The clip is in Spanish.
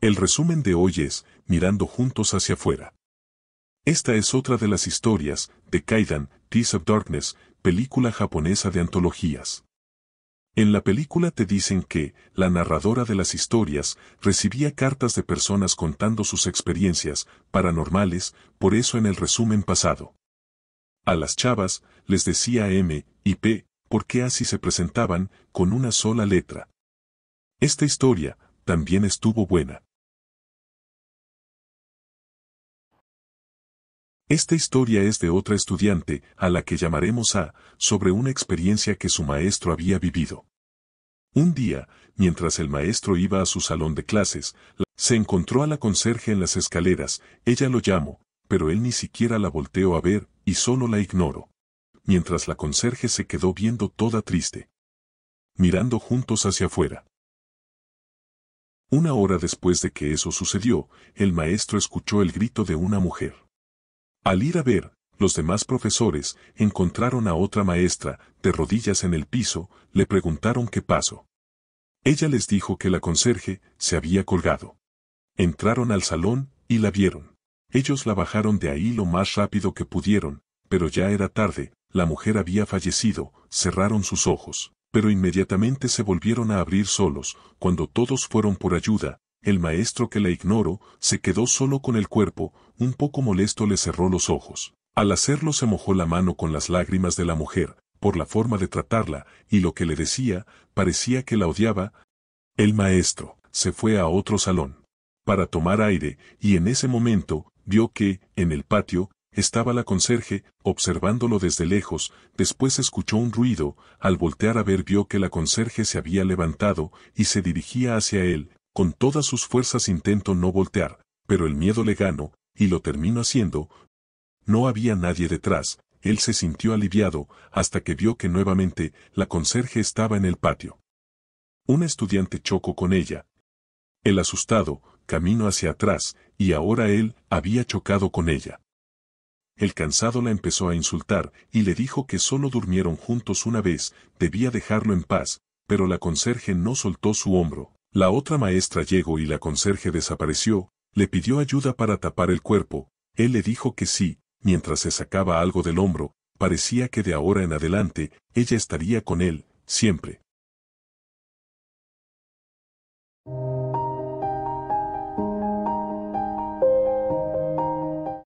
El resumen de hoy es, mirando juntos hacia afuera. Esta es otra de las historias, de Kaidan, Tears of Darkness, película japonesa de antologías. En la película te dicen que, la narradora de las historias, recibía cartas de personas contando sus experiencias, paranormales, por eso en el resumen pasado. A las chavas, les decía M y P, porque así se presentaban, con una sola letra. Esta historia, también estuvo buena. Esta historia es de otra estudiante, a la que llamaremos A, sobre una experiencia que su maestro había vivido. Un día, mientras el maestro iba a su salón de clases, se encontró a la conserje en las escaleras, ella lo llamó, pero él ni siquiera la volteó a ver, y solo la ignoró. Mientras la conserje se quedó viendo toda triste. Mirando juntos hacia afuera. Una hora después de que eso sucedió, el maestro escuchó el grito de una mujer. Al ir a ver, los demás profesores encontraron a otra maestra, de rodillas en el piso, le preguntaron qué pasó. Ella les dijo que la conserje se había colgado. Entraron al salón y la vieron. Ellos la bajaron de ahí lo más rápido que pudieron, pero ya era tarde, la mujer había fallecido, cerraron sus ojos, pero inmediatamente se volvieron a abrir solos, cuando todos fueron por ayuda, el maestro que la ignoró se quedó solo con el cuerpo, un poco molesto le cerró los ojos. Al hacerlo se mojó la mano con las lágrimas de la mujer, por la forma de tratarla, y lo que le decía, parecía que la odiaba. El maestro se fue a otro salón para tomar aire, y en ese momento, vio que, en el patio, estaba la conserje, observándolo desde lejos, después escuchó un ruido, al voltear a ver vio que la conserje se había levantado, y se dirigía hacia él, con todas sus fuerzas intento no voltear, pero el miedo le gano, y lo termino haciendo. No había nadie detrás, él se sintió aliviado, hasta que vio que nuevamente la conserje estaba en el patio. Un estudiante chocó con ella. El asustado, camino hacia atrás, y ahora él había chocado con ella. El cansado la empezó a insultar y le dijo que solo durmieron juntos una vez, debía dejarlo en paz, pero la conserje no soltó su hombro. La otra maestra llegó y la conserje desapareció, le pidió ayuda para tapar el cuerpo, él le dijo que sí, mientras se sacaba algo del hombro, parecía que de ahora en adelante, ella estaría con él, siempre.